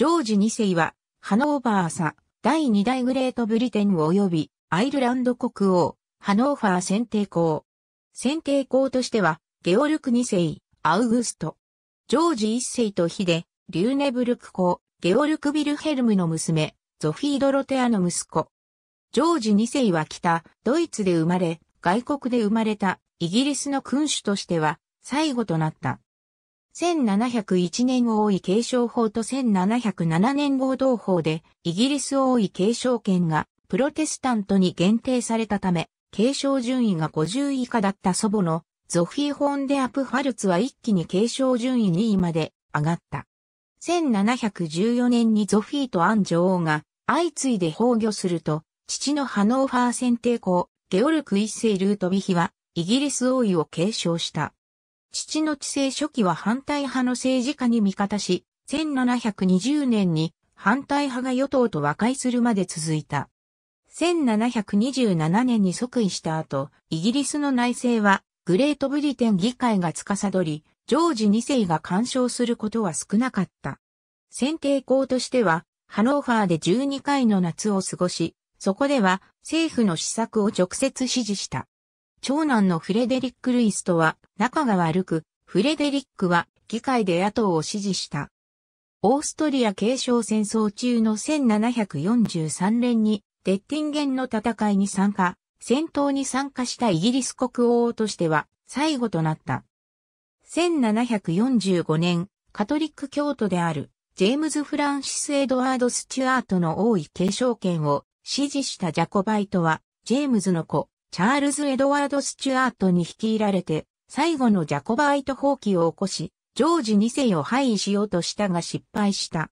ジョージ2世は、ハノーバーサ、第2代グレートブリテン及び、アイルランド国王、ハノーファー選定校。選定校としては、ゲオルク2世、アウグスト。ジョージ1世とヒデ、リューネブルク公、ゲオルク・ビルヘルムの娘、ゾフィー・ドロテアの息子。ジョージ2世は北、ドイツで生まれ、外国で生まれた、イギリスの君主としては、最後となった。1701年王位継承法と1707年合同法で、イギリス王位継承権がプロテスタントに限定されたため、継承順位が50以下だった祖母のゾフィー・ホーンデアプ・ファルツは一気に継承順位2位まで上がった。1714年にゾフィーとアン女王が相次いで崩御すると、父のハノーファー選定校、ゲオルク一世ルートビヒは、イギリス王位を継承した。父の治世初期は反対派の政治家に味方し、1720年に反対派が与党と和解するまで続いた。1727年に即位した後、イギリスの内政はグレートブリテン議会が司り、ジョージ2世が干渉することは少なかった。選定校としては、ハノーファーで12回の夏を過ごし、そこでは政府の施策を直接指示した。長男のフレデリック・ルイスとは仲が悪く、フレデリックは議会で野党を支持した。オーストリア継承戦争中の1743年にデッティンゲンの戦いに参加、戦闘に参加したイギリス国王としては最後となった。1745年、カトリック教徒であるジェームズ・フランシス・エドワード・スチュアートの王位継承権を支持したジャコバイトは、ジェームズの子、チャールズ・エドワード・スチュアートに率いられて、最後のジャコバイト放棄を起こし、ジョージ2世を廃位しようとしたが失敗した。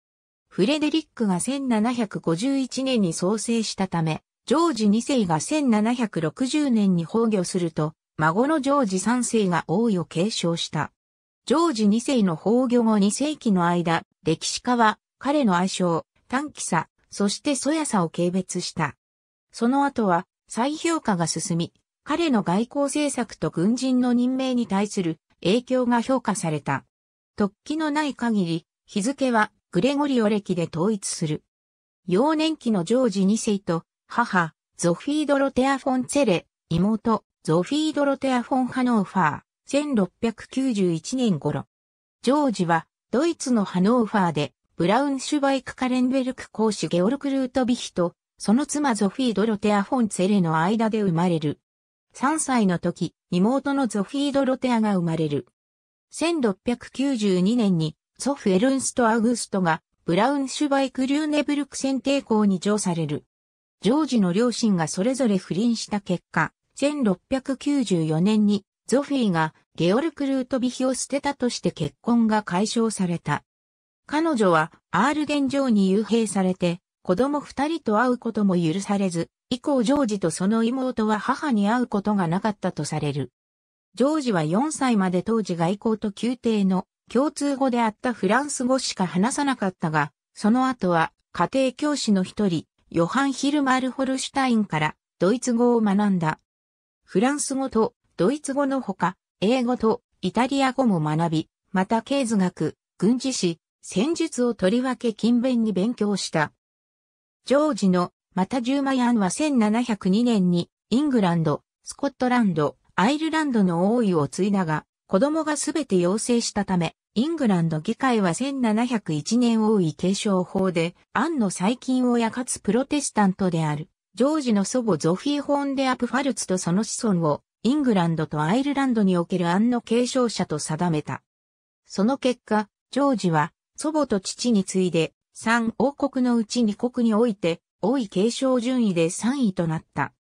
フレデリックが1751年に創生したため、ジョージ2世が1760年に崩御すると、孫のジョージ3世が王位を継承した。ジョージ2世の崩御後2世紀の間、歴史家は彼の愛称、短期さ、そして素やさを軽蔑した。その後は再評価が進み、彼の外交政策と軍人の任命に対する影響が評価された。突起のない限り、日付はグレゴリオ歴で統一する。幼年期のジョージ2世と母、ゾフィードロテア・フォンツェレ、妹、ゾフィードロテア・フォン・ハノーファー、1691年頃。ジョージは、ドイツのハノーファーで、ブラウンシュバイク・カレンベルク公使ゲオルク・ルートビヒと、その妻ゾフィー・ドロテア・フォンツェレの間で生まれる。3歳の時、妹のゾフィー・ドロテアが生まれる。1692年に祖父エルンスト・アウグストがブラウンシュバイク・リューネブルクセン抵抗に乗される。ジョージの両親がそれぞれ不倫した結果、1694年にゾフィーがゲオルク・ルートビヒを捨てたとして結婚が解消された。彼女はアールデン城に幽閉されて子供二人と会うことも許されず、以降ジョージとその妹は母に会うことがなかったとされる。ジョージは4歳まで当時外交と宮廷の共通語であったフランス語しか話さなかったが、その後は家庭教師の一人、ヨハン・ヒルマール・ホルシュタインからドイツ語を学んだ。フランス語とドイツ語のほか、英語とイタリア語も学び、また経図学、軍事史、戦術をとりわけ勤勉に勉強した。ジョージのマタジューマヤンは1702年にイングランド、スコットランド、アイルランドの王位を継いだが、子供がすべて養成したため、イングランド議会は1701年王位継承法で、アンの最近親かつプロテスタントである、ジョージの祖母ゾフィー・ホーンデアプファルツとその子孫を、イングランドとアイルランドにおけるアンの継承者と定めた。その結果、ジョージは、祖母と父に次いで、三王国のうち二国において、多い継承順位で三位となった。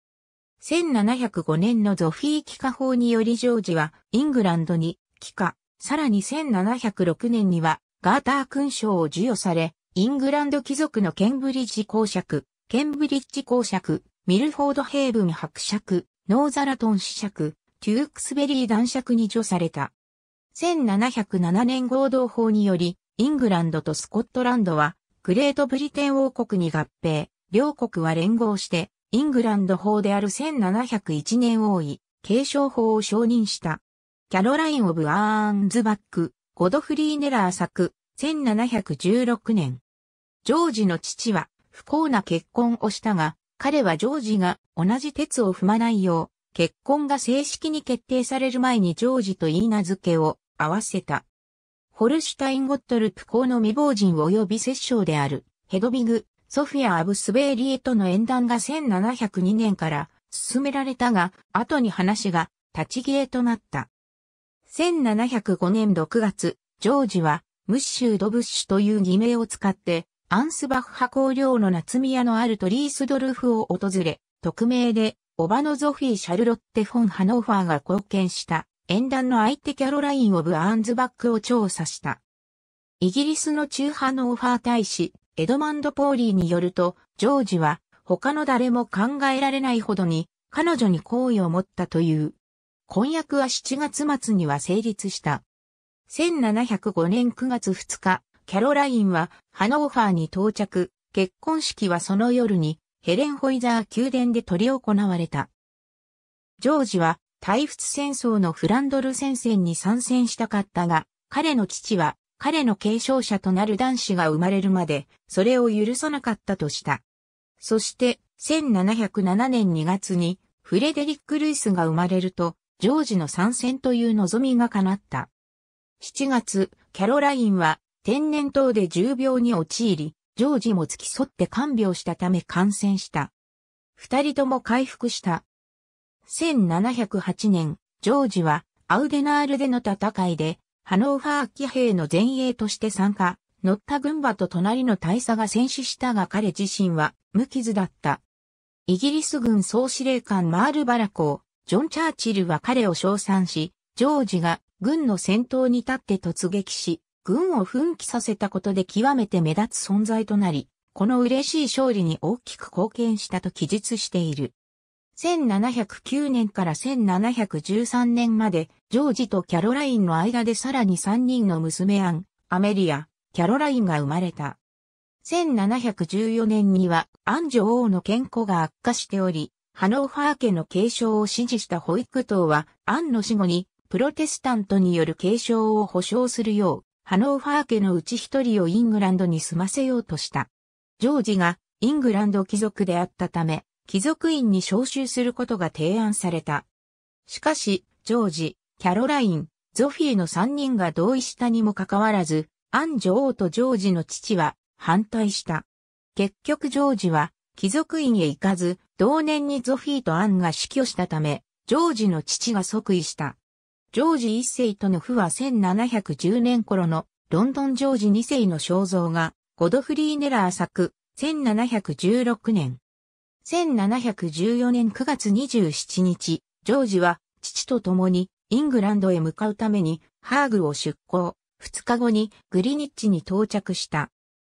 1705年のゾフィー帰化法によりジョージはイングランドに帰化、さらに1706年にはガーター勲章を授与され、イングランド貴族のケンブリッジ公爵、ケンブリッジ公爵、ミルフォードヘイブン伯爵、ノーザラトン子爵、デュークスベリー男爵に除された。1707年合同法により、イングランドとスコットランドはグレートブリテン王国に合併、両国は連合して、イングランド法である1701年王位、継承法を承認した。キャロライン・オブ・アーンズバック、ゴドフリー・ネラー作、1716年。ジョージの父は不幸な結婚をしたが、彼はジョージが同じ鉄を踏まないよう、結婚が正式に決定される前にジョージと言い名付けを合わせた。ホルシュタインゴットルプ公の未亡人及び摂政である、ヘドビグ、ソフィア・アブスベーリエとの縁談が1702年から進められたが、後に話が立ち消えとなった。1705年6月、ジョージは、ムッシュ・ドブッシュという偽名を使って、アンスバッハ公領の夏宮のあるトリースドルフを訪れ、匿名で、オバノゾフィー・シャルロッテ・フォン・ハノーファーが貢献した演壇の相手キャロライン・オブ・アーンズバックを調査した。イギリスの中派のオファー大使、エドマンド・ポーリーによると、ジョージは他の誰も考えられないほどに彼女に好意を持ったという。婚約は7月末には成立した。1705年9月2日、キャロラインはハノーファーに到着、結婚式はその夜にヘレン・ホイザー宮殿で執り行われた。ジョージは対仏戦争のフランドル戦線に参戦したかったが、彼の父は彼の継承者となる男子が生まれるまで、それを許さなかったとした。そして、1707年2月に、フレデリック・ルイスが生まれると、ジョージの参戦という望みが叶った。7月、キャロラインは、天然痘で重病に陥り、ジョージも付き添って看病したため感染した。二人とも回復した。1708年、ジョージはアウデナールでの戦いで、ハノーファー騎兵の前衛として参加、乗った軍馬と隣の大佐が戦死したが彼自身は無傷だった。イギリス軍総司令官マール・バラコー、ジョン・チャーチルは彼を称賛し、ジョージが軍の先頭に立って突撃し、軍を奮起させたことで極めて目立つ存在となり、この嬉しい勝利に大きく貢献したと記述している。1709年から1713年まで、ジョージとキャロラインの間でさらに3人の娘アン、アメリア、キャロラインが生まれた。1714年には、アン女王の健康が悪化しており、ハノーファー家の継承を支持した保育党は、アンの死後に、プロテスタントによる継承を保障するよう、ハノーファー家のうち一人をイングランドに住ませようとした。ジョージが、イングランド貴族であったため、貴族院に召集することが提案された。しかし、ジョージ、キャロライン、ゾフィーの三人が同意したにもかかわらず、アン女王とジョージの父は反対した。結局ジョージは貴族院へ行かず、同年にゾフィーとアンが死去したため、ジョージの父が即位した。ジョージ一世との父は1710年頃のロンドンジョージ二世の肖像がゴドフリー・ネラー作1716年1714年9月27日、ジョージは父と共にイングランドへ向かうためにハーグを出港。2日後にグリニッチに到着した。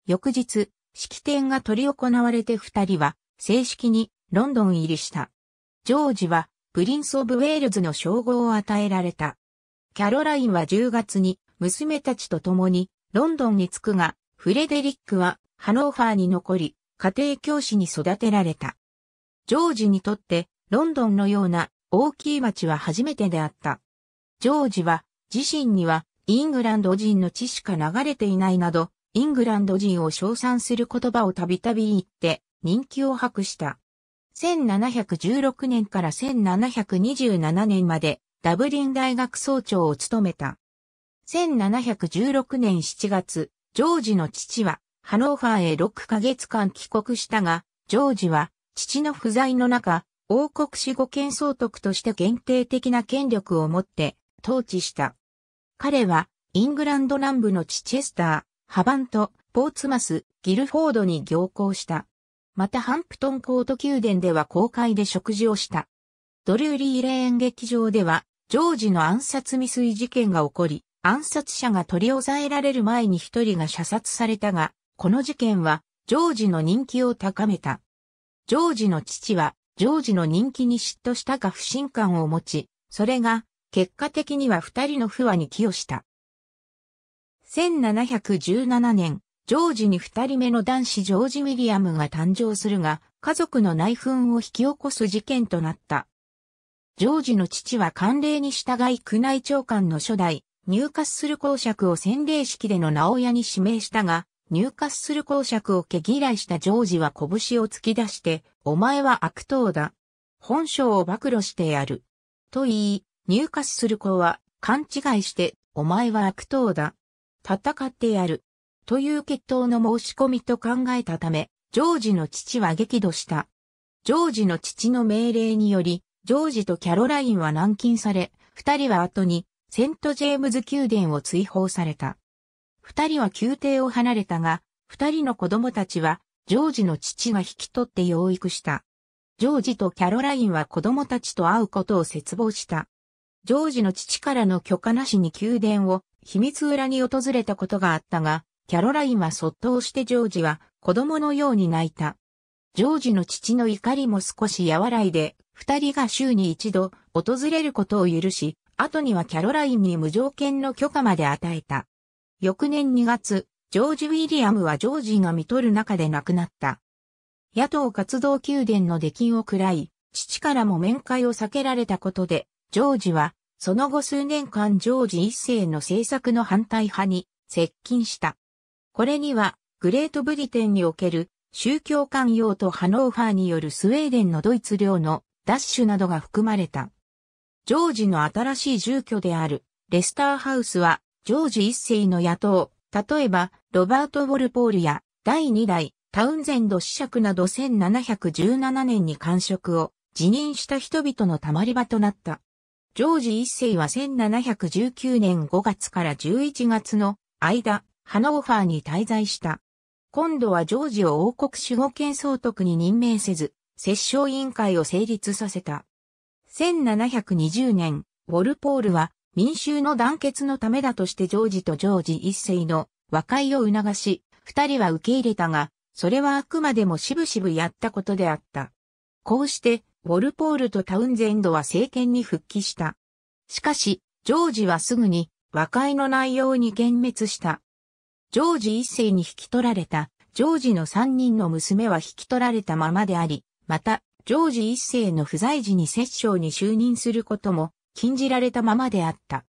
翌日、式典が取り行われて2人は正式にロンドン入りした。ジョージはプリンス・オブ・ウェールズの称号を与えられた。キャロラインは10月に娘たちと共にロンドンに着くが、フレデリックはハノーファーに残り、家庭教師に育てられた。ジョージにとってロンドンのような大きい町は初めてであった。ジョージは自身にはイングランド人の血しか流れていないなど、イングランド人を称賛する言葉をたびたび言って人気を博した。1716年から1727年までダブリン大学総長を務めた。1716年7月、ジョージの父はハノーファーへ6ヶ月間帰国したが、ジョージは、父の不在の中、王国史護権総督として限定的な権力を持って統治した。彼は、イングランド南部のチチェスター、ハバント、ポーツマス、ギルフォードに行行した。またハンプトンコート宮殿では公開で食事をした。ドルーリーレーン劇場では、ジョージの暗殺未遂事件が起こり、暗殺者が取り押さえられる前に一人が射殺されたが、この事件は、ジョージの人気を高めた。ジョージの父は、ジョージの人気に嫉妬したか不信感を持ち、それが、結果的には二人の不和に寄与した。1717年、ジョージに二人目の男子ジョージ・ウィリアムが誕生するが、家族の内紛を引き起こす事件となった。ジョージの父は慣例に従い宮内長官の初代、入閣する公爵を洗礼式での名親に指名したが、入荷する公爵を毛嫌いしたジョージは拳を突き出して、お前は悪党だ。本性を暴露してやる。と言い、入荷する子は勘違いして、お前は悪党だ。戦ってやる。という決闘の申し込みと考えたため、ジョージの父は激怒した。ジョージの父の命令により、ジョージとキャロラインは軟禁され、二人は後にセントジェームズ宮殿を追放された。二人は宮廷を離れたが、二人の子供たちは、ジョージの父が引き取って養育した。ジョージとキャロラインは子供たちと会うことを絶望した。ジョージの父からの許可なしに宮殿を秘密裏に訪れたことがあったが、キャロラインはそっと押してジョージは子供のように泣いた。ジョージの父の怒りも少し和らいで、二人が週に一度訪れることを許し、後にはキャロラインに無条件の許可まで与えた。翌年2月、ジョージ・ウィリアムはジョージが見取る中で亡くなった。野党活動宮殿の出禁を喰らい、父からも面会を避けられたことで、ジョージは、その後数年間ジョージ一世の政策の反対派に接近した。これには、グレートブリテンにおける宗教官用とハノーファーによるスウェーデンのドイツ領のダッシュなどが含まれた。ジョージの新しい住居であるレスターハウスはジョージ一世の野党、例えば、ロバート・ウォルポールや、第二代、タウンゼンド子爵など1717年に官職を辞任した人々のたまり場となった。ジョージ一世は1719年5月から11月の間、ハノーファーに滞在した。今度はジョージを王国守護権総督に任命せず、摂政委員会を成立させた。1720年、ウォルポールは民衆の団結のためだとしてジョージとジョージ一世の和解を促し、二人は受け入れたが、それはあくまでもしぶしぶやったことであった。こうして、ウォルポールとタウンゼンドは政権に復帰した。しかし、ジョージはすぐに和解の内容に幻滅した。ジョージ一世に引き取られた、ジョージの三人の娘は引き取られたままであり、また、ジョージ一世の不在時に摂政に就任することも禁じられたままであった。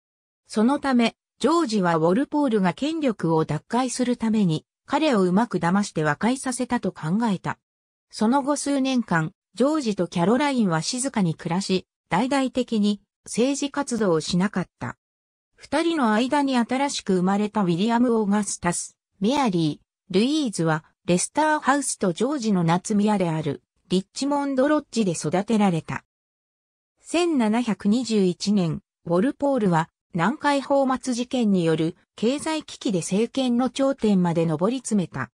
そのため、ジョージはウォルポールが権力を奪回するために、彼をうまく騙して和解させたと考えた。その後数年間、ジョージとキャロラインは静かに暮らし、大々的に政治活動をしなかった。二人の間に新しく生まれたウィリアム・オーガスタス、メアリー、ルイーズは、レスターハウスとジョージの夏宮である、リッチモンドロッジで育てられた。1721年、ウォルポールは南海泡沫事件による経済危機で政権の頂点まで上り詰めた。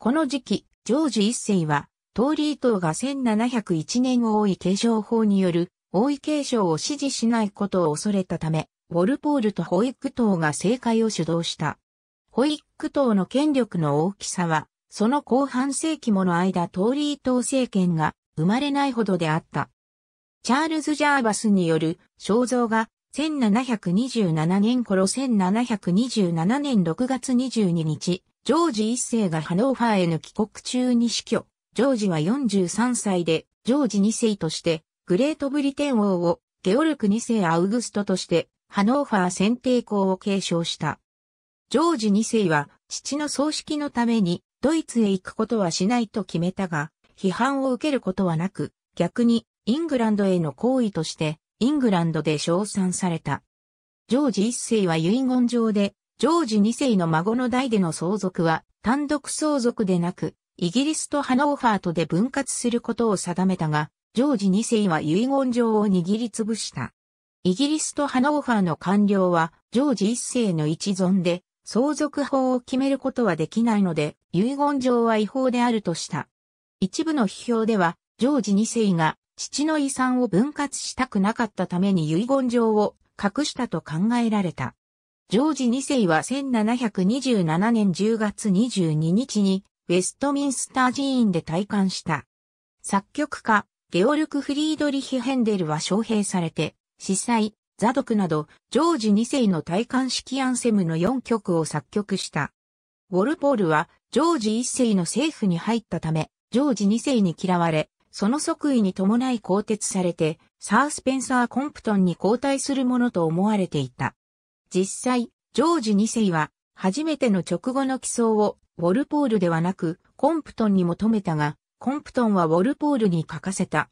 この時期、ジョージ一世は、トーリー島が1701年王位継承法による王位継承を支持しないことを恐れたため、ウォルポールとホイック島が政界を主導した。ホイック島の権力の大きさは、その後半世紀もの間トーリー党政権が生まれないほどであった。チャールズ・ジャーバスによる肖像が1727年頃1727年6月22日、ジョージ一世がハノーファーへの帰国中に死去。ジョージは43歳で、ジョージ二世として、グレートブリテン王を、ゲオルク二世アウグストとして、ハノーファー選定校を継承した。ジョージ二世は、父の葬式のために、ドイツへ行くことはしないと決めたが、批判を受けることはなく、逆に、イングランドへの行為として、イングランドで称賛された。ジョージ一世は遺言状で、ジョージ二世の孫の代での相続は、単独相続でなく、イギリスとハノーファーとで分割することを定めたが、ジョージ二世は遺言状を握りつぶした。イギリスとハノーファーの官僚は、ジョージ一世の一存で、相続法を決めることはできないので、遺言状は違法であるとした。一部の批評では、ジョージ2世が父の遺産を分割したくなかったために遺言状を隠したと考えられた。ジョージ2世は1727年10月22日にウェストミンスター寺院で退官した。作曲家、ゲオルク・フリードリヒ・ヘンデルは招聘されて、司祭、ザドクなど、ジョージ2世の戴冠式アンセムの4曲を作曲した。ウォルポールは、ジョージ1世の政府に入ったため、ジョージ2世に嫌われ、その即位に伴い更迭されて、サー・スペンサー・コンプトンに交代するものと思われていた。実際、ジョージ2世は、初めての直後の起草を、ウォルポールではなく、コンプトンに求めたが、コンプトンはウォルポールに書かせた。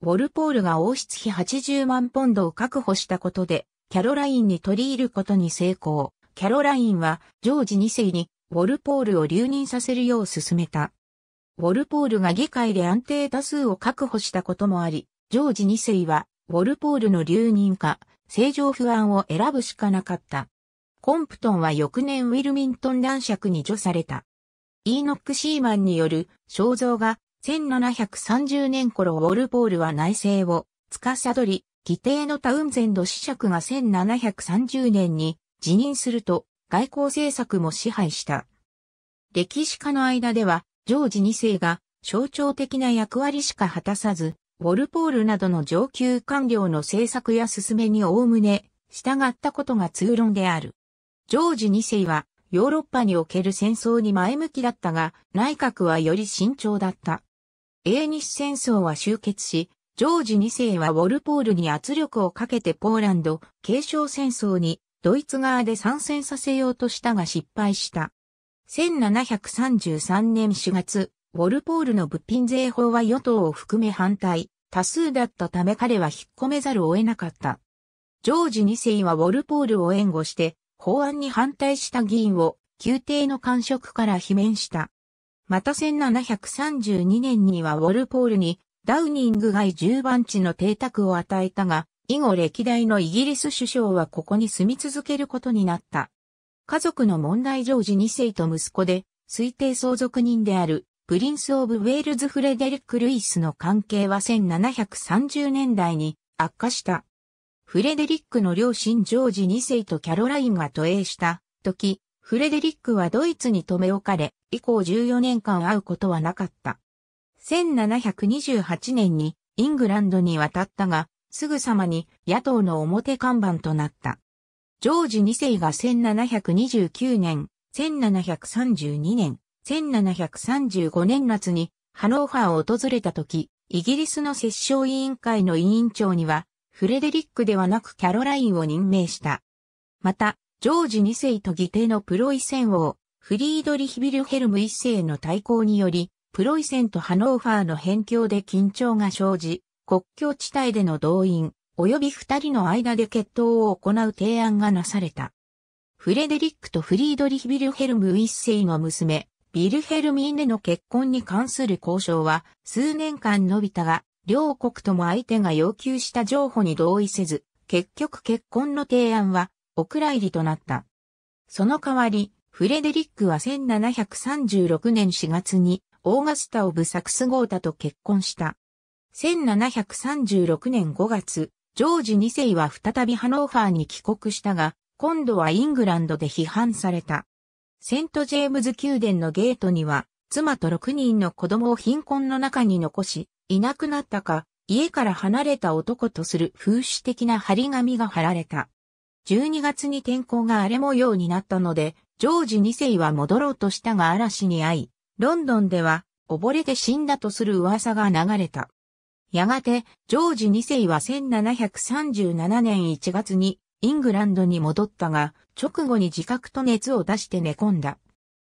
ウォルポールが王室費80万ポンドを確保したことで、キャロラインに取り入ることに成功。キャロラインは、ジョージ2世に、ウォルポールを留任させるよう勧めた。ウォルポールが議会で安定多数を確保したこともあり、ジョージ2世は、ウォルポールの留任か、政情不安を選ぶしかなかった。コンプトンは翌年ウィルミントン男爵に除された。イーノック・シーマンによる肖像が1730年頃ウォルポールは内政を司り、規定のタウンゼンド子爵が1730年に辞任すると外交政策も支配した。歴史家の間ではジョージ2世が象徴的な役割しか果たさず、ウォルポールなどの上級官僚の政策や進めにおおむね従ったことが通論である。ジョージ2世はヨーロッパにおける戦争に前向きだったが、内閣はより慎重だった。英日戦争は終結し、ジョージ2世はウォルポールに圧力をかけてポーランド、継承戦争にドイツ側で参戦させようとしたが失敗した。1733年4月、ウォルポールの物品税法は与党を含め反対、多数だったため彼は引っ込めざるを得なかった。ジョージ2世はウォルポールを援護して、法案に反対した議員を宮廷の官職から罷免した。また1732年にはウォルポールにダウニング街10番地の邸宅を与えたが、以後歴代のイギリス首相はここに住み続けることになった。家族の問題ジョージ2世と息子で、推定相続人である、プリンス・オブ・ウェールズ・フレデリック・ルイスの関係は1730年代に悪化した。フレデリックの両親ジョージ2世とキャロラインが都営した時、フレデリックはドイツに留め置かれ、以降14年間会うことはなかった。1728年にイングランドに渡ったが、すぐさまに野党の表看板となった。ジョージ2世が1729年、1732年、1735年夏にハノーファーを訪れた時、イギリスの摂政委員会の委員長には、フレデリックではなくキャロラインを任命した。また、ジョージ2世と義弟のプロイセン王、フリードリヒビルヘルム1世の対抗により、プロイセンとハノーファーの辺境で緊張が生じ、国境地帯での動員、及び二人の間で決闘を行う提案がなされた。フレデリックとフリードリヒ・ビルヘルム一世の娘、ビルヘルミーネの結婚に関する交渉は数年間伸びたが、両国とも相手が要求した譲歩に同意せず、結局結婚の提案はお蔵入りとなった。その代わり、フレデリックは1736年4月にオーガスタ・オブ・サクスゴータと結婚した。1736年5月、ジョージ2世は再びハノーファーに帰国したが、今度はイングランドで批判された。セントジェームズ宮殿のゲートには、妻と6人の子供を貧困の中に残し、いなくなったか、家から離れた男とする風刺的な張り紙が貼られた。12月に天候が荒れ模様になったので、ジョージ2世は戻ろうとしたが嵐に遭い、ロンドンでは溺れて死んだとする噂が流れた。やがて、ジョージ2世は1737年1月にイングランドに戻ったが、直後に自覚と熱を出して寝込んだ。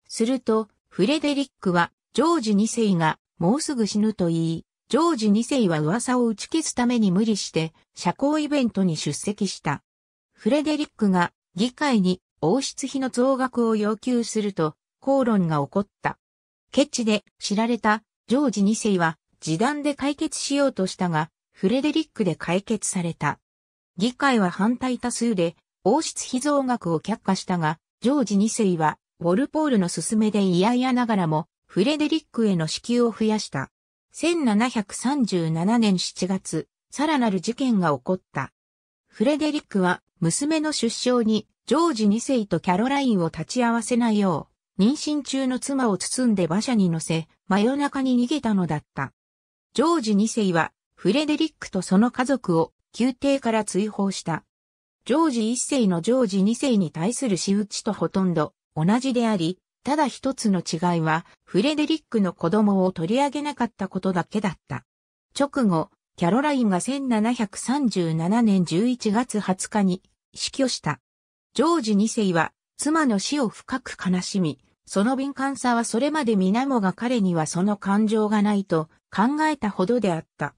すると、フレデリックは、ジョージ2世が、もうすぐ死ぬと言い、ジョージ2世は噂を打ち消すために無理して、社交イベントに出席した。フレデリックが、議会に、王室費の増額を要求すると、口論が起こった。ケチで知られたジョージ2世は自断で解決しようとしたが、フレデリックで解決された。議会は反対多数で、王室秘蔵額を却下したが、ジョージ2世は、ウォルポールの勧めで嫌々ながらも、フレデリックへの支給を増やした。1737年7月、さらなる事件が起こった。フレデリックは、娘の出生に、ジョージ2世とキャロラインを立ち会わせないよう、妊娠中の妻を包んで馬車に乗せ、真夜中に逃げたのだった。ジョージ2世は、フレデリックとその家族を宮廷から追放した。ジョージ1世のジョージ2世に対する仕打ちとほとんど同じであり、ただ一つの違いは、フレデリックの子供を取り上げなかったことだけだった。直後、キャロラインが1737年11月20日に死去した。ジョージ2世は妻の死を深く悲しみ、その敏感さはそれまで皆もが彼にはその感情がないと考えたほどであった。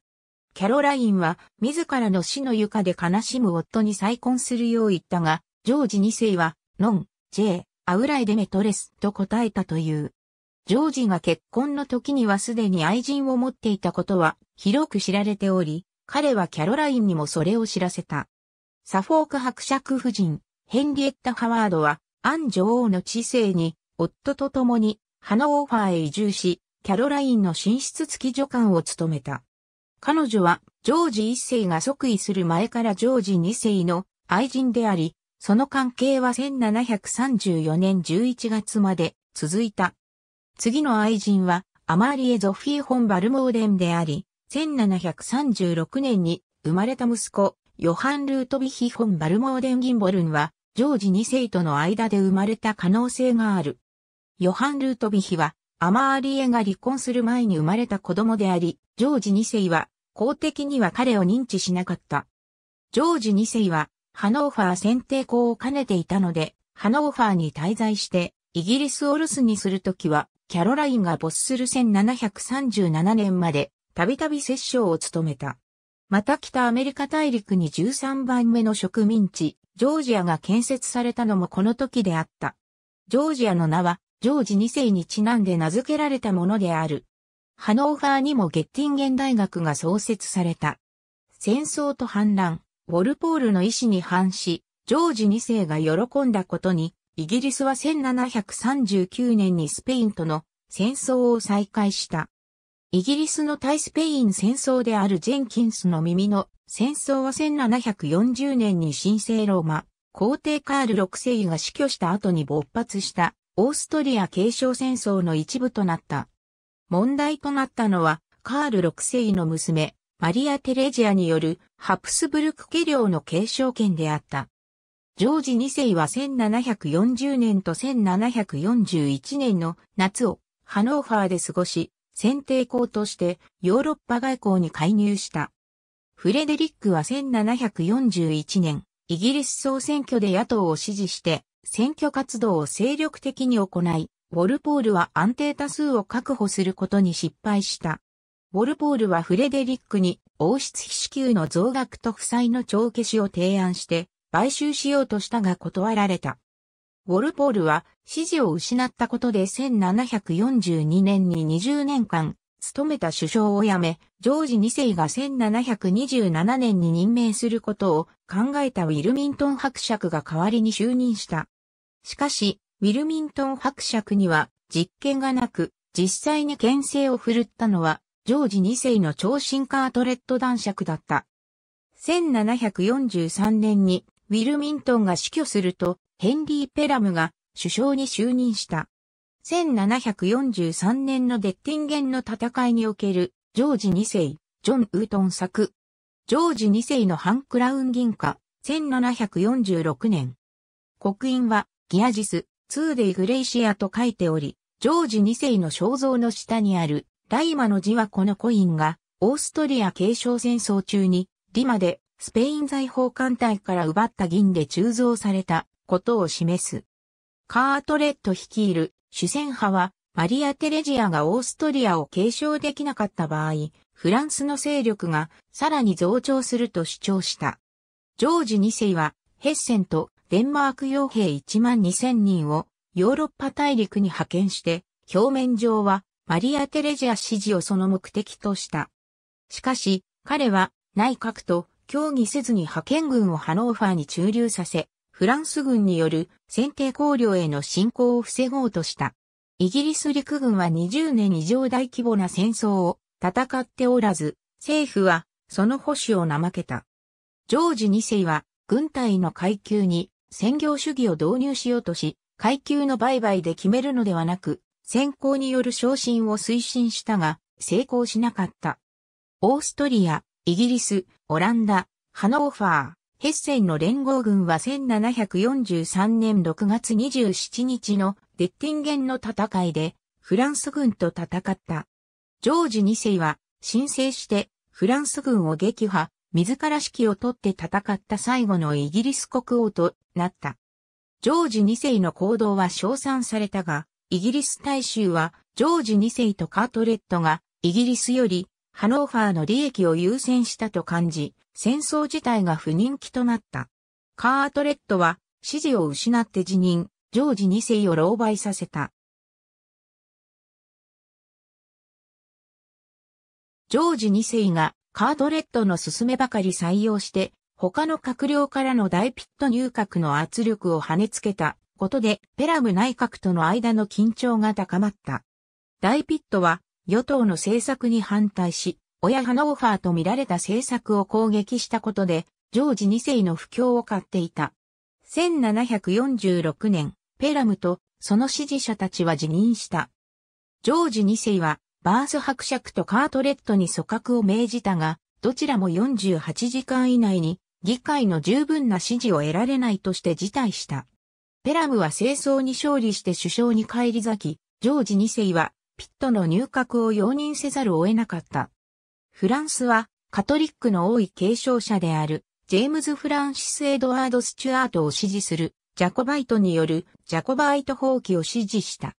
キャロラインは自らの死の床で悲しむ夫に再婚するよう言ったが、ジョージ2世は、ノン、ジェイ、アウライデメトレスと答えたという。ジョージが結婚の時にはすでに愛人を持っていたことは広く知られており、彼はキャロラインにもそれを知らせた。サフォーク伯爵夫人、ヘンリエッタ・ハワードは、アン女王の知性に、夫と共に、ハノーファーへ移住し、キャロラインの寝室付き助官を務めた。彼女は、ジョージ一世が即位する前からジョージ二世の愛人であり、その関係は1734年11月まで続いた。次の愛人は、アマーリエ・ゾフィー・ホン・バルモーデンであり、1736年に生まれた息子、ヨハン・ルートビヒ・ホン・バルモーデン・ギンボルンは、ジョージ2世との間で生まれた可能性がある。ヨハン・ルートビヒは、アマーリエが離婚する前に生まれた子供であり、ジョージ2世は公的には彼を認知しなかった。ジョージ2世はハノーファー選定校を兼ねていたので、ハノーファーに滞在して、イギリスを留守にするときは、キャロラインが没する1737年まで、たびたび摂政を務めた。また北アメリカ大陸に13番目の植民地、ジョージアが建設されたのもこの時であった。ジョージアの名は、ジョージ2世にちなんで名付けられたものである。ハノーファーにもゲッティンゲン大学が創設された。戦争と反乱、ウォルポールの意思に反し、ジョージ2世が喜んだことに、イギリスは1739年にスペインとの戦争を再開した。イギリスの対スペイン戦争であるジェンキンスの耳の戦争は1740年に神聖ローマ、皇帝カール6世が死去した後に勃発したオーストリア継承戦争の一部となった。問題となったのは、カール6世の娘、マリア・テレジアによるハプスブルク家領の継承権であった。ジョージ2世は1740年と1741年の夏をハノーファーで過ごし、選定校としてヨーロッパ外交に介入した。フレデリックは1741年、イギリス総選挙で野党を支持して選挙活動を精力的に行い、ウォルポールは安定多数を確保することに失敗した。ウォルポールはフレデリックに王室費支給の増額と負債の帳消しを提案して、買収しようとしたが断られた。ウォルポールは支持を失ったことで1742年に20年間勤めた首相を辞め、ジョージ2世が1727年に任命することを考えたウィルミントン伯爵が代わりに就任した。しかし、ウィルミントン伯爵には実験がなく、実際に牽制を振るったのは、ジョージ2世の超新カートレット男爵だった。1743年にウィルミントンが死去すると、ヘンリー・ペラムが首相に就任した。1743年のデッティンゲンの戦いにおけるジョージ2世、ジョン・ウートン作。ジョージ2世のハンクラウン銀貨、1746年。国印はギアジス、2でイグレイシアと書いており、ジョージ2世の肖像の下にあるライマの字はこのコインが、オーストリア継承戦争中に、リマでスペイン財宝艦隊から奪った銀で鋳造されたことを示す。カートレット率いる主戦派は、マリア・テレジアがオーストリアを継承できなかった場合、フランスの勢力がさらに増長すると主張した。ジョージ2世は、ヘッセンとデンマーク傭兵1万2000人をヨーロッパ大陸に派遣して、表面上はマリア・テレジア支持をその目的とした。しかし、彼は内閣と協議せずに派遣軍をハノーファーに駐留させ、フランス軍による選定公領への侵攻を防ごうとした。イギリス陸軍は20年以上大規模な戦争を戦っておらず、政府はその保守を怠けた。ジョージ2世は軍隊の階級に専業主義を導入しようとし、階級の売買で決めるのではなく、先行による昇進を推進したが、成功しなかった。オーストリア、イギリス、オランダ、ハノーファー、ヘッセンの連合軍は1743年6月27日のデッティンゲンの戦いでフランス軍と戦った。ジョージ2世は申請してフランス軍を撃破、自ら指揮を取って戦った最後のイギリス国王となった。ジョージ2世の行動は称賛されたが、イギリス大衆は、ジョージ2世とカートレットが、イギリスより、ハノーファーの利益を優先したと感じ、戦争自体が不人気となった。カートレットは、支持を失って辞任、ジョージ2世を狼狽させた。ジョージ2世がカードレッドの勧めばかり採用して、他の閣僚からの大ピット入閣の圧力を跳ねつけたことで、ペラム内閣との間の緊張が高まった。大ピットは、与党の政策に反対し、親派のオファーと見られた政策を攻撃したことで、ジョージ2世の不況を買っていた。1746年、ペラムとその支持者たちは辞任した。ジョージ2世はバース伯爵とカートレットに組閣を命じたが、どちらも48時間以内に議会の十分な支持を得られないとして辞退した。ペラムは清掃に勝利して首相に返り咲き、ジョージ2世はピットの入閣を容認せざるを得なかった。フランスはカトリックの多い継承者であるジェームズ・フランシス・エドワード・スチュアートを支持するジャコバイトによるジャコバイト放棄を支持した。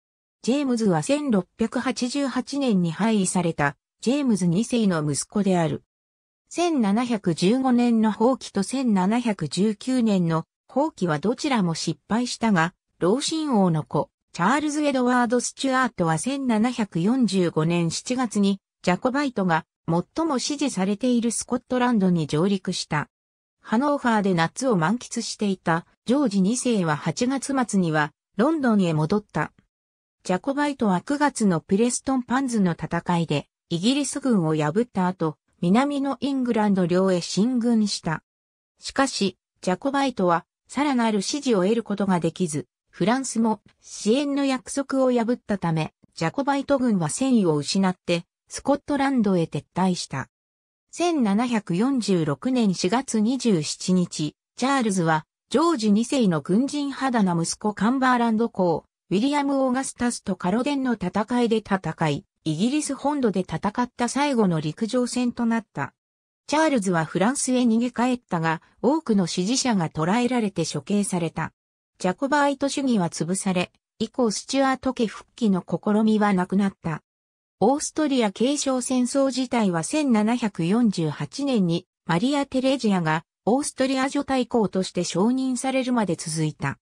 ジェームズは1688年に廃位された、ジェームズ2世の息子である。1715年の放棄と1719年の放棄はどちらも失敗したが、老親王の子、チャールズ・エドワード・スチュアートは1745年7月に、ジャコバイトが最も支持されているスコットランドに上陸した。ハノーファーで夏を満喫していたジョージ2世は8月末にはロンドンへ戻った。ジャコバイトは9月のプレストンパンズの戦いで、イギリス軍を破った後、南のイングランド領へ進軍した。しかし、ジャコバイトは、さらなる支持を得ることができず、フランスも支援の約束を破ったため、ジャコバイト軍は戦意を失って、スコットランドへ撤退した。1746年4月27日、チャールズは、ジョージ2世の軍人肌の息子カンバーランド公、ウィリアム・オーガスタスとカロデンの戦いで戦い、イギリス本土で戦った最後の陸上戦となった。チャールズはフランスへ逃げ帰ったが、多くの支持者が捕らえられて処刑された。ジャコバイト主義は潰され、以降スチュアート家復帰の試みはなくなった。オーストリア継承戦争自体は1748年にマリア・テレジアがオーストリア女大公として承認されるまで続いた。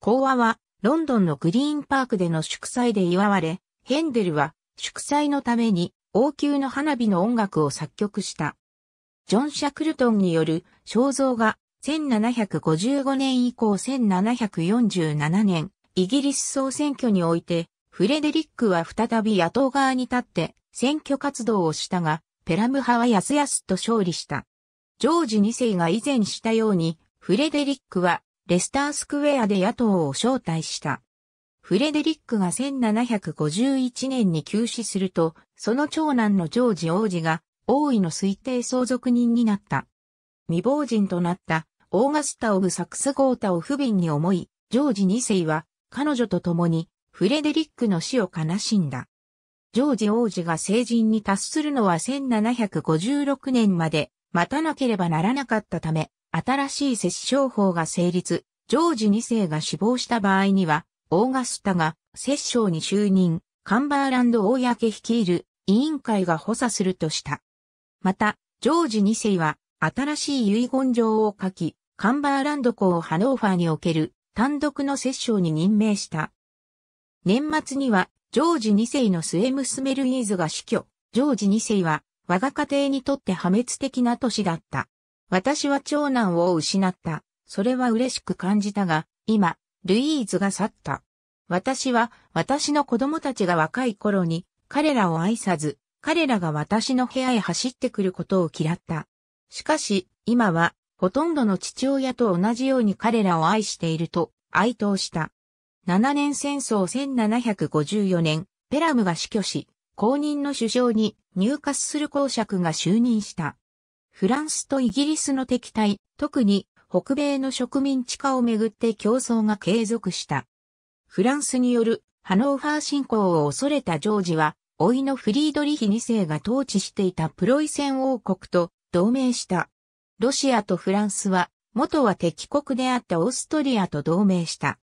講和はロンドンのグリーンパークでの祝祭で祝われ、ヘンデルは祝祭のために王宮の花火の音楽を作曲した。ジョン・シャクルトンによる肖像が1755年以降1747年、イギリス総選挙において、フレデリックは再び野党側に立って選挙活動をしたが、ペラム派はやすやすと勝利した。ジョージ2世が以前したように、フレデリックはレスタースクエアで野党を招待した。フレデリックが1751年に急死すると、その長男のジョージ王子が王位の推定相続人になった。未亡人となったオーガスタ・オブ・サクス・ゴータを不憫に思い、ジョージ2世は彼女と共にフレデリックの死を悲しんだ。ジョージ王子が成人に達するのは1756年まで待たなければならなかったため、新しい摂政法が成立、ジョージ2世が死亡した場合には、オーガスタが摂政に就任、カンバーランド公率いる委員会が補佐するとした。また、ジョージ2世は新しい遺言状を書き、カンバーランド公をハノーファーにおける単独の摂政に任命した。年末には、ジョージ2世の末娘ルイーズが死去。ジョージ2世は、我が家庭にとって破滅的な年だった。私は長男を失った。それは嬉しく感じたが、今、ルイーズが去った。私は、私の子供たちが若い頃に、彼らを愛さず、彼らが私の部屋へ走ってくることを嫌った。しかし、今は、ほとんどの父親と同じように彼らを愛していると、哀悼した。7年戦争1754年、ペラムが死去し、公認の首相に入閣する公爵が就任した。フランスとイギリスの敵対、特に北米の植民地化をめぐって競争が継続した。フランスによるハノーファー侵攻を恐れたジョージは、老いのフリードリヒ2世が統治していたプロイセン王国と同盟した。ロシアとフランスは、元は敵国であったオーストリアと同盟した。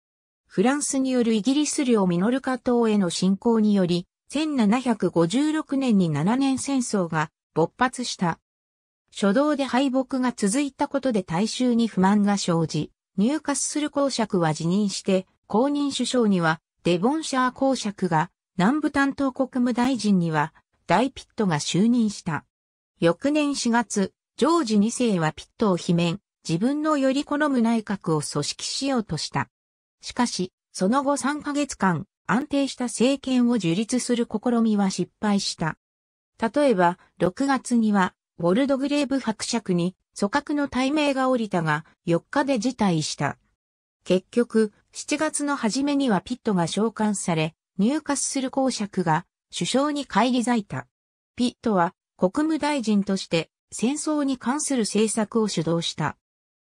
フランスによるイギリス領ミノルカ島への侵攻により、1756年に7年戦争が勃発した。初動で敗北が続いたことで大衆に不満が生じ、ニューカッスル公爵は辞任して、公認首相にはデボンシャー公爵が、南部担当国務大臣には大ピットが就任した。翌年4月、ジョージ2世はピットを罷免、自分のより好む内閣を組織しようとした。しかし、その後3ヶ月間、安定した政権を樹立する試みは失敗した。例えば、6月には、ウォルドグレーブ伯爵に組閣の対面が降りたが、4日で辞退した。結局、7月の初めにはピットが召喚され、入荷する公爵が首相に返り咲いた。ピットは国務大臣として戦争に関する政策を主導した。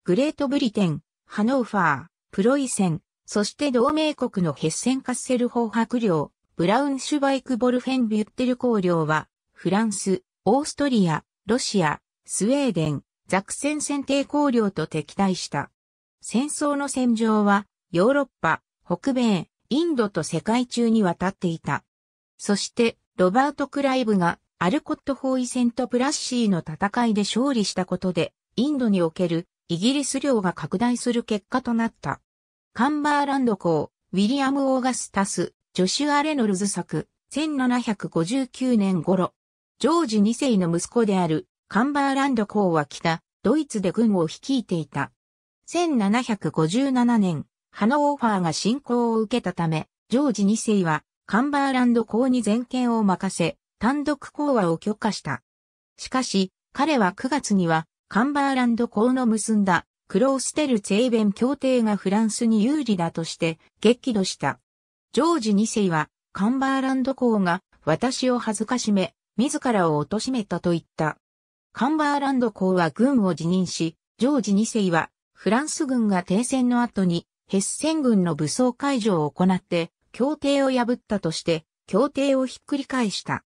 グレートブリテン、ハノーファー、プロイセン、そして同盟国のヘッセンカッセル法白領、ブラウンシュバイク・ボルフェン・ビュッテル公領は、フランス、オーストリア、ロシア、スウェーデン、ザクセン選定公領と敵対した。戦争の戦場は、ヨーロッパ、北米、インドと世界中にわたっていた。そして、ロバート・クライブが、アルコット包囲戦とプラッシーの戦いで勝利したことで、インドにおけるイギリス領が拡大する結果となった。カンバーランド公、ウィリアム・オーガスタス、ジョシュア・レノルズ作、1759年頃、ジョージ2世の息子であるカンバーランド公は北、ドイツで軍を率いていた。1757年、ハノーファーが侵攻を受けたため、ジョージ2世はカンバーランド公に全権を任せ、単独講和を許可した。しかし、彼は9月にはカンバーランド公の結んだクローステル・ツェイベン協定がフランスに有利だとして激怒した。ジョージ2世はカンバーランド公が私を恥ずかしめ、自らを貶めたと言った。カンバーランド公は軍を辞任し、ジョージ2世はフランス軍が停戦の後にヘッセン軍の武装解除を行って協定を破ったとして協定をひっくり返した。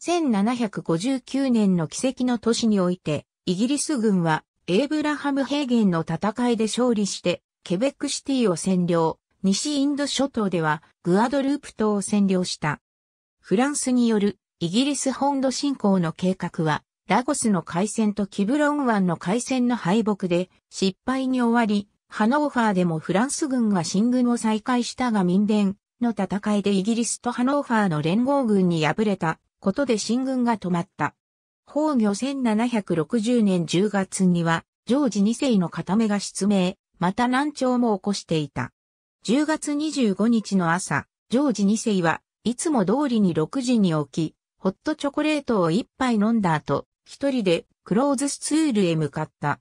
1759年の奇跡の年においてイギリス軍はエイブラハム平原の戦いで勝利してケベックシティを占領、西インド諸島ではグアドループ島を占領した。フランスによるイギリス本土侵攻の計画は、ラゴスの海戦とキブロン湾の海戦の敗北で失敗に終わり、ハノーファーでもフランス軍が進軍を再開したが民伝の戦いでイギリスとハノーファーの連合軍に敗れたことで進軍が止まった。崩御1760年10月には、ジョージ2世の片目が失明、また難聴も起こしていた。10月25日の朝、ジョージ2世はいつも通りに6時に起き、ホットチョコレートを一杯飲んだ後、一人でクローズスツールへ向かった。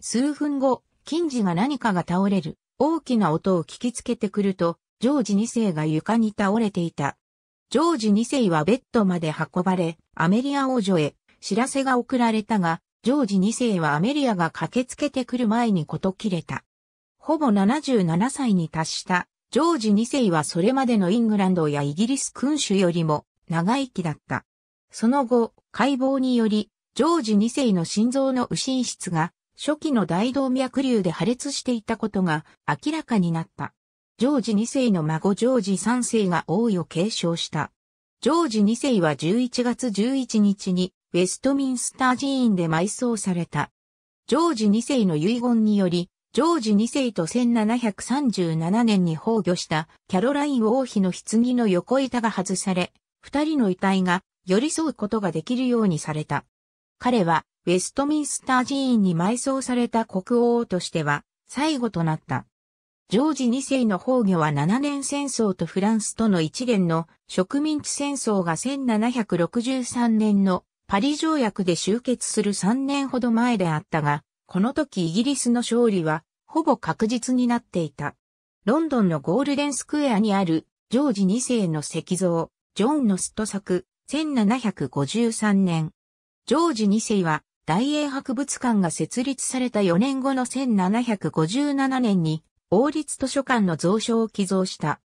数分後、金次が何かが倒れる、大きな音を聞きつけてくると、ジョージ2世が床に倒れていた。ジョージ2世はベッドまで運ばれ、アメリア王女へ知らせが送られたが、ジョージ2世はアメリアが駆けつけてくる前にこと切れた。ほぼ77歳に達した、ジョージ2世はそれまでのイングランドやイギリス君主よりも長生きだった。その後、解剖により、ジョージ2世の心臓の右心室が初期の大動脈瘤で破裂していたことが明らかになった。ジョージ2世の孫ジョージ3世が王位を継承した。ジョージ2世は11月11日にウェストミンスター寺院で埋葬された。ジョージ2世の遺言により、ジョージ2世と1737年に崩御したキャロライン王妃の棺の横板が外され、二人の遺体が寄り添うことができるようにされた。彼は、ウェストミンスター寺院に埋葬された国王としては、最後となった。ジョージ2世の崩御は7年戦争とフランスとの一連の植民地戦争が1763年のパリ条約で終結する3年ほど前であったが、この時イギリスの勝利はほぼ確実になっていた。ロンドンのゴールデンスクエアにあるジョージ2世の石像ジョン・ノスト作、1753年。ジョージ2世は、大英博物館が設立された4年後の1757年に、王立図書館の蔵書を寄贈した。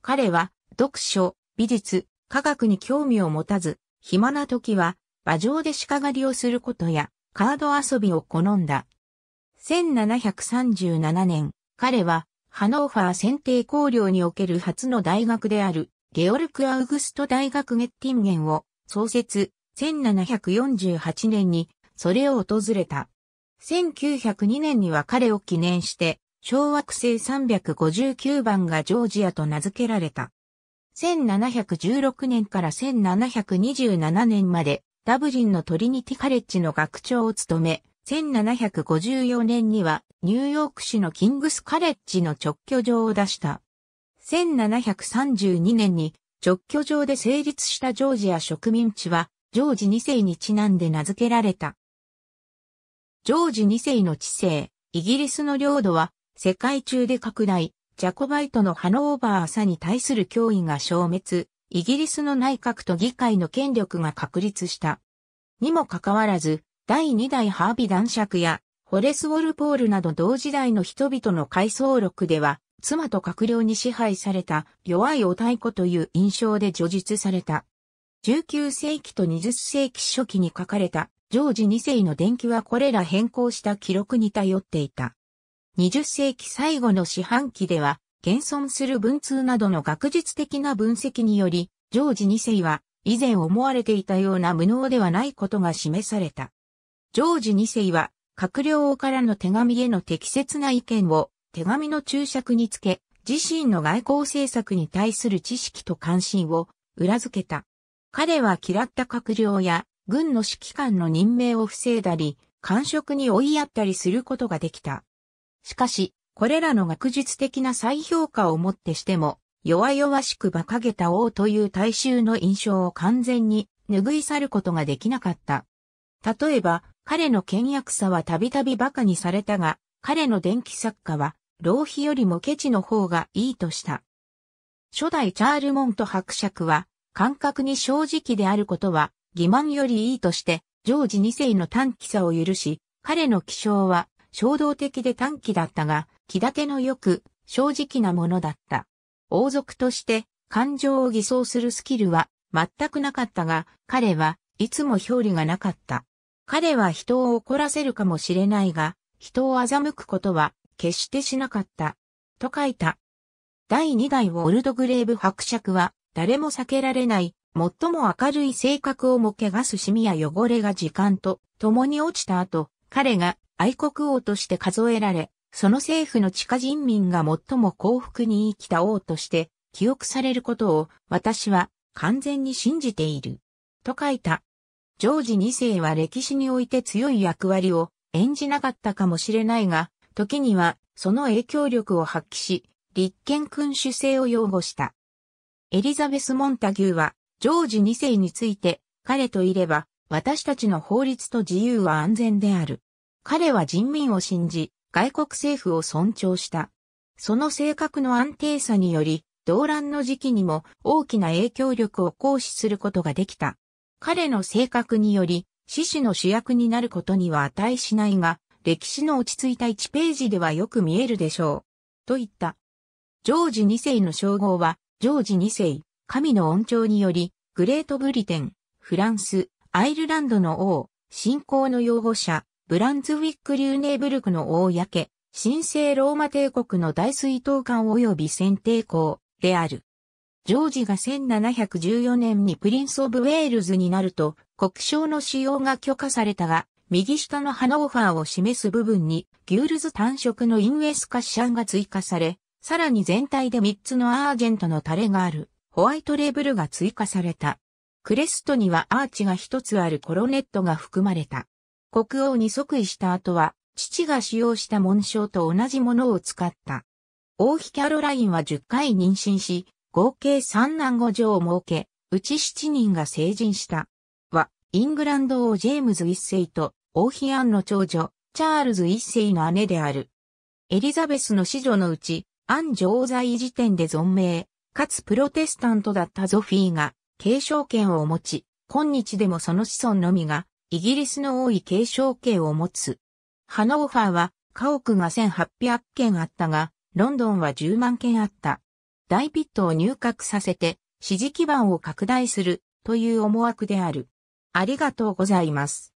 彼は、読書、美術、科学に興味を持たず、暇な時は、馬上で鹿狩りをすることや、カード遊びを好んだ。1737年、彼は、ハノーファー選定校領における初の大学である、ゲオルク・アウグスト大学ゲッティンゲンを創設、1748年にそれを訪れた。1902年には彼を記念して、小惑星359番がジョージアと名付けられた。1716年から1727年までダブリンのトリニティカレッジの学長を務め、1754年にはニューヨーク市のキングスカレッジの直居状を出した。1732年に直居上で成立したジョージア植民地は、ジョージ2世にちなんで名付けられた。ジョージ2世の治世、イギリスの領土は、世界中で拡大、ジャコバイトのハノーバー朝に対する脅威が消滅、イギリスの内閣と議会の権力が確立した。にもかかわらず、第2代ハービ男爵や、ホレス・ウォルポールなど同時代の人々の回想録では、妻と閣僚に支配された弱いお太鼓という印象で叙述された。19世紀と20世紀初期に書かれたジョージ2世の伝記はこれら変更した記録に頼っていた。20世紀最後の四半期では、現存する文通などの学術的な分析により、ジョージ2世は以前思われていたような無能ではないことが示された。ジョージ2世は、閣僚からの手紙への適切な意見を手紙の注釈につけ、自身の外交政策に対する知識と関心を裏付けた。彼は嫌った閣僚や軍の指揮官の任命を防いだり、官職に追いやったりすることができた。しかし、これらの学術的な再評価をもってしても、弱々しく馬鹿げた王という大衆の印象を完全に拭い去ることができなかった。例えば、彼の倹約さはたびたび馬鹿にされたが、彼の電気作家は浪費よりもケチの方がいいとした。初代チャールモント伯爵は、感覚に正直であることは、欺瞞よりいいとして、ジョージ2世の短期さを許し、彼の気象は、衝動的で短期だったが、気立ての良く、正直なものだった。王族として、感情を偽装するスキルは、全くなかったが、彼はいつも表裏がなかった。彼は人を怒らせるかもしれないが、人を欺くことは決してしなかった。と書いた。第2代ウォルドグレーブ伯爵は、誰も避けられない、最も明るい性格をもけがすシミや汚れが時間と共に落ちた後、彼が愛国王として数えられ、その政府の地下人民が最も幸福に生きた王として記憶されることを私は完全に信じている。と書いた。ジョージ2世は歴史において強い役割を演じなかったかもしれないが、時にはその影響力を発揮し、立憲君主制を擁護した。エリザベス・モンタギューは、ジョージ2世について、彼といれば、私たちの法律と自由は安全である。彼は人民を信じ、外国政府を尊重した。その性格の安定さにより、動乱の時期にも大きな影響力を行使することができた。彼の性格により、獅子の主役になることには値しないが、歴史の落ち着いた1ページではよく見えるでしょう。と言った。ジョージ2世の称号は、ジョージ2世、神の恩寵により、グレートブリテン、フランス、アイルランドの王、信仰の擁護者、ブランズウィック・リューネーブルクの王やけ、神聖ローマ帝国の大水筒艦及び選定公である。ジョージが1714年にプリンス・オブ・ウェールズになると、国章の使用が許可されたが、右下のハノーファーを示す部分に、ギュールズ単色のインウェスカッシャンが追加され、さらに全体で3つのアージェントのタレがある、ホワイトレーブルが追加された。クレストにはアーチが1つあるコロネットが含まれた。国王に即位した後は、父が使用した紋章と同じものを使った。王妃キャロラインは10回妊娠し、合計3男5女を設け、うち7人が成人した。は、イングランド王ジェームズ1世と王妃アンの長女、チャールズ一世の姉である。エリザベスの子女のうち、アン女王在位時点で存命、かつプロテスタントだったゾフィーが継承権を持ち、今日でもその子孫のみがイギリスの多い継承権を持つ。ハノーファーは家屋が1800件あったが、ロンドンは10万件あった。大ピットを入閣させて、支持基盤を拡大するという思惑である。ありがとうございます。